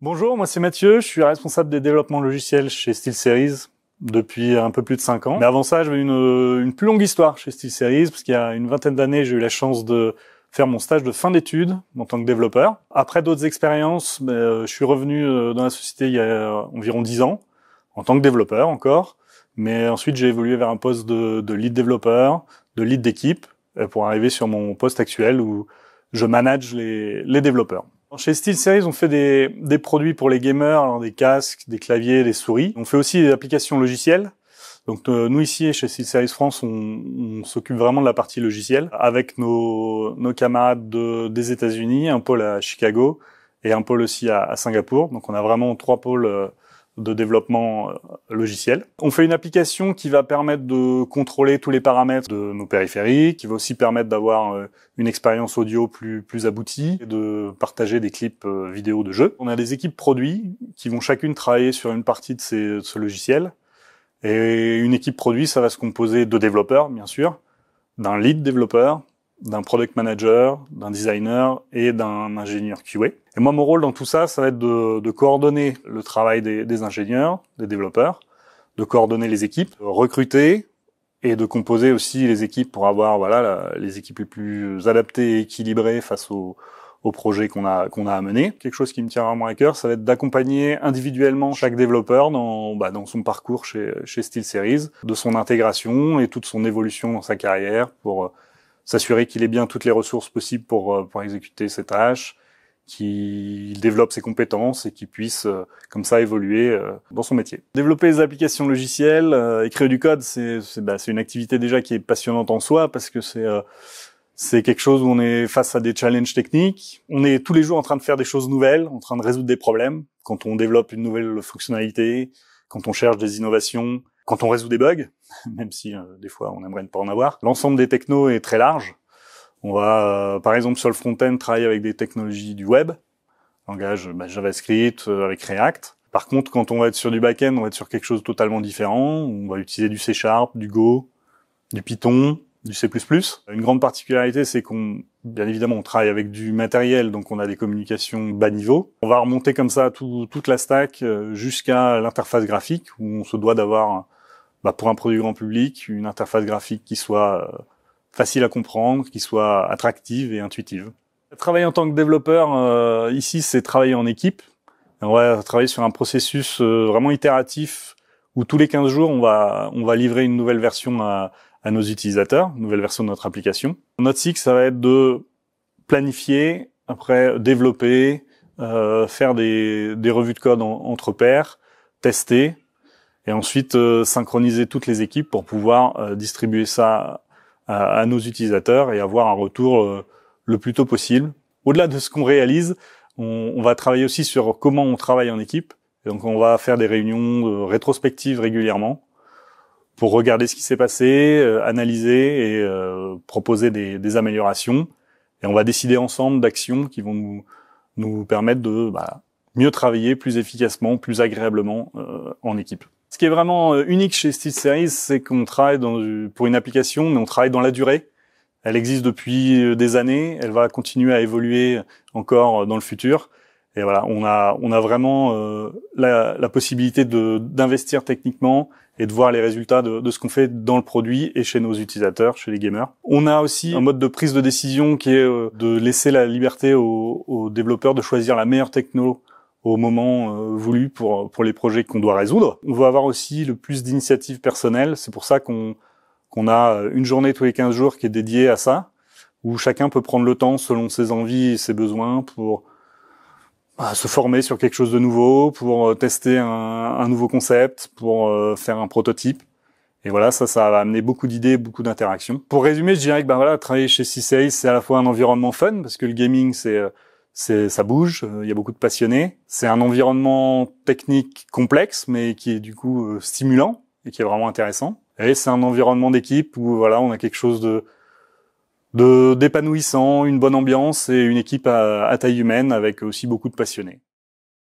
Bonjour, moi c'est Mathieu, je suis responsable des développements logiciels chez SteelSeries depuis un peu plus de 5 ans. Mais avant ça, j'avais une, euh, une plus longue histoire chez SteelSeries, parce qu'il y a une vingtaine d'années, j'ai eu la chance de faire mon stage de fin d'études en tant que développeur. Après d'autres expériences, ben, euh, je suis revenu euh, dans la société il y a environ 10 ans, en tant que développeur encore. Mais ensuite, j'ai évolué vers un poste de, lead développeur, de lead d'équipe, pour arriver sur mon poste actuel où je manage les développeurs. Chez SteelSeries, on fait des, produits pour les gamers, des casques, des claviers, des souris. On fait aussi des applications logicielles. Donc euh, nous ici chez SteelSeries France, on, s'occupe vraiment de la partie logicielle avec nos, nos camarades des États-Unis, un pôle à Chicago et un pôle aussi à, Singapour. Donc on a vraiment trois pôles. Euh, de développement euh, logiciel. On fait une application qui va permettre de contrôler tous les paramètres de nos périphéries, qui va aussi permettre d'avoir euh, une expérience audio plus, plus aboutie, de partager des clips euh, vidéo de jeux. On a des équipes produits qui vont chacune travailler sur une partie de, de ce logiciel. Et une équipe produit, ça va se composer de développeurs, bien sûr, d'un lead développeur, d'un product manager, d'un designer et d'un ingénieur QA. Et moi, mon rôle dans tout ça, ça va être de, coordonner le travail des, ingénieurs, des développeurs, de coordonner les équipes, recruter et de composer aussi les équipes pour avoir voilà les équipes les plus adaptées et équilibrées face aux au projet qu'on a qu'on a à mener. Quelque chose qui me tient vraiment à cœur, ça va être d'accompagner individuellement chaque développeur dans bah, dans son parcours chez chez Steel Series, de son intégration et toute son évolution dans sa carrière pour s'assurer qu'il ait bien toutes les ressources possibles pour, euh, pour exécuter ses tâches, qu'il développe ses compétences et qu'il puisse euh, comme ça évoluer euh, dans son métier. Développer des applications logicielles, écrire du code, c'est bah, une activité déjà qui est passionnante en soi parce que c'est c'est quelque chose où on est face à des challenges techniques. On est tous les jours en train de faire des choses nouvelles, en train de résoudre des problèmes. Quand on développe une nouvelle fonctionnalité, quand on cherche des innovations, quand on résout des bugs, même si euh, des fois on aimerait ne pas en avoir, l'ensemble des technos est très large. On va, euh, par exemple, sur le front-end, travailler avec des technologies du web, langage bah, JavaScript, euh, avec React. Par contre, quand on va être sur du back-end, on va être sur quelque chose de totalement différent. On va utiliser du C Sharp, du Go, du Python, du C++. Une grande particularité, c'est qu'on, bien évidemment, on travaille avec du matériel, donc on a des communications bas niveau. On va remonter comme ça toute la stack jusqu'à l'interface graphique, où on se doit d'avoir bah, pour un produit grand public, une interface graphique qui soit euh, facile à comprendre, qui soit attractive et intuitive. Travailler en tant que développeur euh, ici, c'est travailler en équipe. On va travailler sur un processus euh, vraiment itératif où tous les 15 jours, on va, on va livrer une nouvelle version à, à nos utilisateurs, une nouvelle version de notre application. Notre cycle, ça va être de planifier, après développer, euh, faire des, des, revues de code entre pairs, tester, et ensuite euh, synchroniser toutes les équipes pour pouvoir euh, distribuer ça à, nos utilisateurs et avoir un retour euh, le plus tôt possible. Au-delà de ce qu'on réalise, on, va travailler aussi sur comment on travaille en équipe. donc on va faire des réunions rétrospectives régulièrement pour regarder ce qui s'est passé, analyser et proposer des, améliorations. Et on va décider ensemble d'actions qui vont nous, permettre de bah, mieux travailler plus efficacement, plus agréablement en équipe. Ce qui est vraiment euh, unique chez SteelSeries, c'est qu'on travaille pour une application, mais on travaille dans la durée. Elle existe depuis euh, des années, elle va continuer à évoluer encore euh, dans le futur. Et voilà, on a, on a vraiment la, possibilité d'investir techniquement et de voir les résultats de, ce qu'on fait dans le produit et chez nos utilisateurs, chez les gamers. On a aussi un mode de prise de décision qui est de laisser la liberté aux, aux développeurs de choisir la meilleure techno au moment euh, voulu pour, pour les projets qu'on doit résoudre. On veut avoir aussi le plus d'initiatives personnelles. C'est pour ça qu'on qu'on a euh, une journée tous les 15 jours qui est dédiée à ça, où chacun peut prendre le temps selon ses envies et ses besoins pour bah, se former sur quelque chose de nouveau, pour euh, tester un, nouveau concept, pour faire un prototype. Et voilà, ça, ça va amener beaucoup d'idées, beaucoup d'interactions. Pour résumer, je dirais que ben voilà, travailler chez c c'est à la fois un environnement fun, parce que le gaming, c'est c'est ça bouge, euh, il y a beaucoup de passionnés. C'est un environnement technique complexe, mais qui est du coup euh, stimulant et qui est vraiment intéressant. Et c'est un environnement d'équipe où voilà, on a quelque chose de de d'épanouissant, une bonne ambiance et une équipe à taille humaine avec aussi beaucoup de passionnés.